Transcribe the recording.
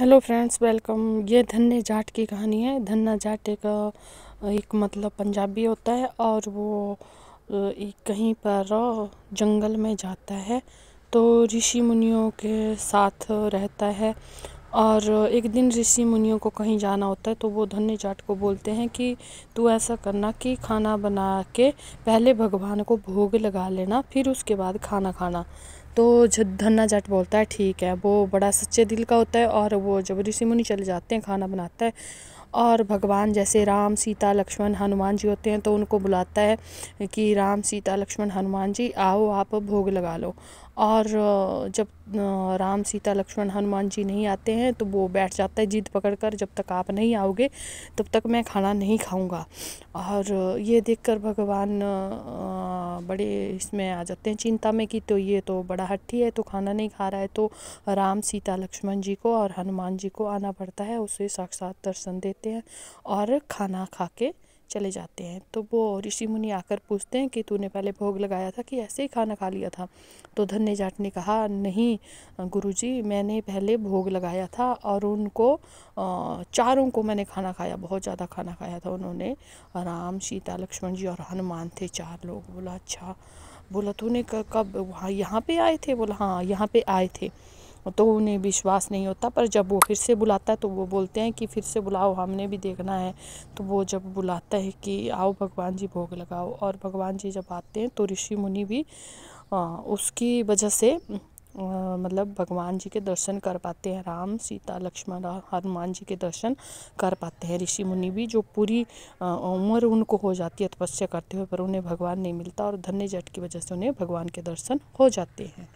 hello friends welcome ये धन्य जाट की कहानी है धन्ना जाट एक एक मतलब पंजाबी होता है और वो एक कहीं पर जंगल में जाता है तो ऋषि मुनियों के साथ रहता है और एक दिन ऋषि मुनियों को कहीं जाना होता है तो वो धन्य जाट को बोलते हैं कि तू ऐसा करना कि खाना बना के पहले भगवान को भोग लगा लेना फिर उसके बाद खाना खाना तो धन्ना जट बोलता है ठीक है वो बड़ा सच्चे दिल का होता है और वो जब ऋषि मुनि चले जाते हैं खाना बनाता है और भगवान जैसे राम सीता लक्ष्मण हनुमान जी होते हैं तो उनको बुलाता है कि राम सीता लक्ष्मण हनुमान जी आओ आप भोग लगा लो और जब राम सीता लक्ष्मण हनुमान जी नहीं आते हैं तो वो बैठ जाता है जिद पकड़ कर जब तक आप नहीं आओगे तब तक मैं खाना नहीं खाऊंगा और ये देखकर भगवान बड़े इसमें आ जाते हैं चिंता में कि तो ये तो बड़ा हट्ठी है तो खाना नहीं खा रहा है तो राम सीता लक्ष्मण जी को और हनुमान जी को आना पड़ता है उसे साक्षात दर्शन देते लेते हैं और खाना खा के चले जाते हैं तो वो ऋषि मुनि आकर पूछते हैं कि तूने पहले भोग लगाया था कि ऐसे ही खाना खा लिया था तो धन्य जाट ने कहा नहीं गुरुजी मैंने पहले भोग लगाया था और उनको चारों को मैंने खाना खाया बहुत ज़्यादा खाना खाया था उन्होंने राम सीता लक्ष्मण जी और हनुमान थे चार लोग बोला अच्छा बोला तूने कब वहाँ यहाँ पे आए थे बोला हाँ यहाँ पे आए थे तो उन्हें विश्वास नहीं होता पर जब वो फिर से बुलाता है तो वो बोलते हैं कि फिर से बुलाओ हमने भी देखना है तो वो जब बुलाता है कि आओ भगवान जी भोग लगाओ और भगवान जी जब आते हैं तो ऋषि मुनि भी आ, उसकी वजह से आ, मतलब भगवान जी के दर्शन कर पाते हैं राम सीता लक्ष्मण हनुमान जी के दर्शन कर पाते हैं ऋषि मुनि भी जो पूरी उम्र उनको हो जाती है तपस्या करते हुए पर उन्हें भगवान नहीं मिलता और धन्य जट की वजह से उन्हें भगवान के दर्शन हो जाते हैं